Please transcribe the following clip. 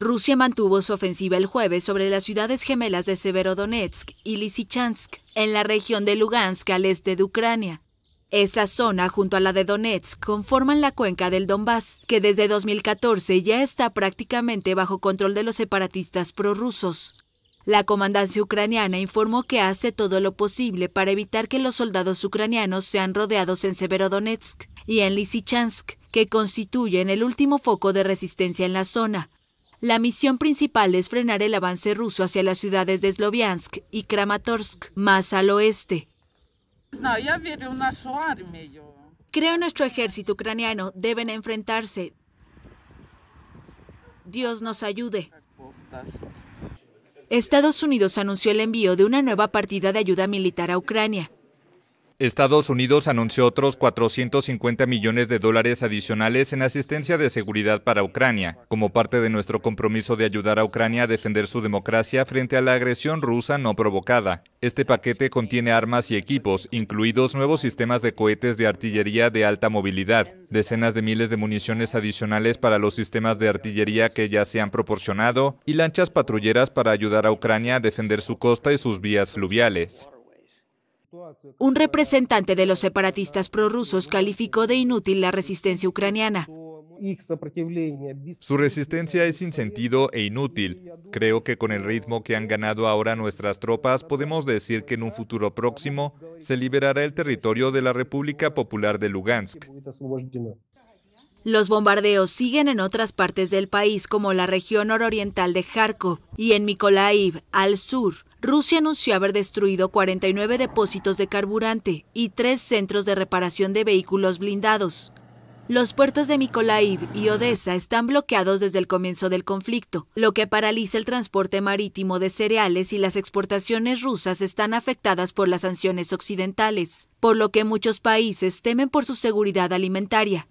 Rusia mantuvo su ofensiva el jueves sobre las ciudades gemelas de Severodonetsk y Lysychansk, en la región de Lugansk al este de Ucrania. Esa zona, junto a la de Donetsk, conforman la cuenca del Donbass, que desde 2014 ya está prácticamente bajo control de los separatistas prorrusos. La comandancia ucraniana informó que hace todo lo posible para evitar que los soldados ucranianos sean rodeados en Severodonetsk y en Lysychansk, que constituyen el último foco de resistencia en la zona, la misión principal es frenar el avance ruso hacia las ciudades de Sloviansk y Kramatorsk, más al oeste. Creo nuestro ejército ucraniano deben enfrentarse. Dios nos ayude. Estados Unidos anunció el envío de una nueva partida de ayuda militar a Ucrania. Estados Unidos anunció otros 450 millones de dólares adicionales en asistencia de seguridad para Ucrania, como parte de nuestro compromiso de ayudar a Ucrania a defender su democracia frente a la agresión rusa no provocada. Este paquete contiene armas y equipos, incluidos nuevos sistemas de cohetes de artillería de alta movilidad, decenas de miles de municiones adicionales para los sistemas de artillería que ya se han proporcionado y lanchas patrulleras para ayudar a Ucrania a defender su costa y sus vías fluviales. Un representante de los separatistas prorrusos calificó de inútil la resistencia ucraniana. Su resistencia es sin sentido e inútil. Creo que con el ritmo que han ganado ahora nuestras tropas podemos decir que en un futuro próximo se liberará el territorio de la República Popular de Lugansk. Los bombardeos siguen en otras partes del país como la región nororiental de Kharkov y en Mykolaiv, al sur, Rusia anunció haber destruido 49 depósitos de carburante y tres centros de reparación de vehículos blindados. Los puertos de Mykolaiv y Odessa están bloqueados desde el comienzo del conflicto, lo que paraliza el transporte marítimo de cereales y las exportaciones rusas están afectadas por las sanciones occidentales, por lo que muchos países temen por su seguridad alimentaria.